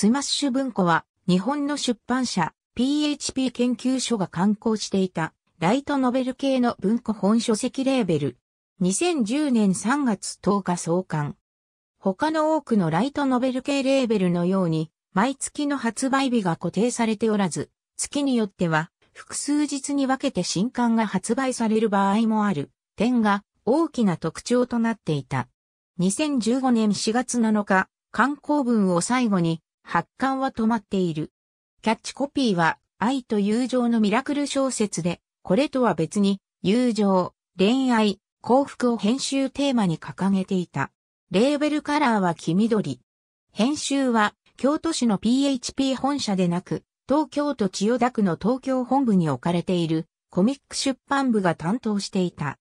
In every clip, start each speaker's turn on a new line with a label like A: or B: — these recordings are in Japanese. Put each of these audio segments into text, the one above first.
A: スマッシュ文庫は、日本の出版社、PHP 研究所が刊行していた、ライトノベル系の文庫本書籍レーベル。2010年3月10日創刊。他の多くのライトノベル系レーベルのように、毎月の発売日が固定されておらず、月によっては、複数日に分けて新刊が発売される場合もある、点が大きな特徴となっていた。2015年4月7日、刊行文を最後に、発刊は止まっている。キャッチコピーは、愛と友情のミラクル小説で、これとは別に、友情、恋愛、幸福を編集テーマに掲げていた。レーベルカラーは黄緑。編集は、京都市の PHP 本社でなく、東京都千代田区の東京本部に置かれているコミック出版部が担当していた。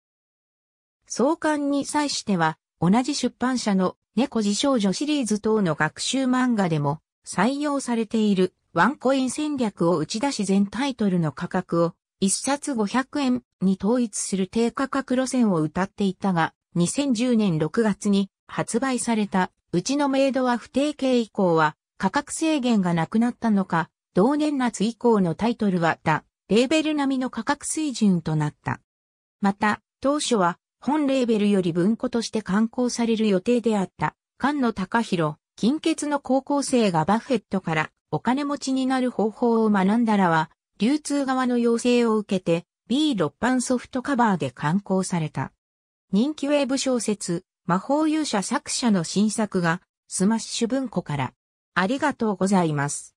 A: 創刊に際しては、同じ出版社の猫自少女シリーズ等の学習漫画でも採用されているワンコイン戦略を打ち出し全タイトルの価格を1冊500円に統一する低価格路線を謳っていたが、2010年6月に発売されたうちのメイドは不定形以降は価格制限がなくなったのか、同年夏以降のタイトルは他、レーベル並みの価格水準となった。また、当初は本レーベルより文庫として刊行される予定であった、菅野隆弘、金欠の高校生がバフェットからお金持ちになる方法を学んだらは、流通側の要請を受けて B6 版ソフトカバーで刊行された。人気ウェブ小説、魔法勇者作者の新作がスマッシュ文庫から。ありがとうございます。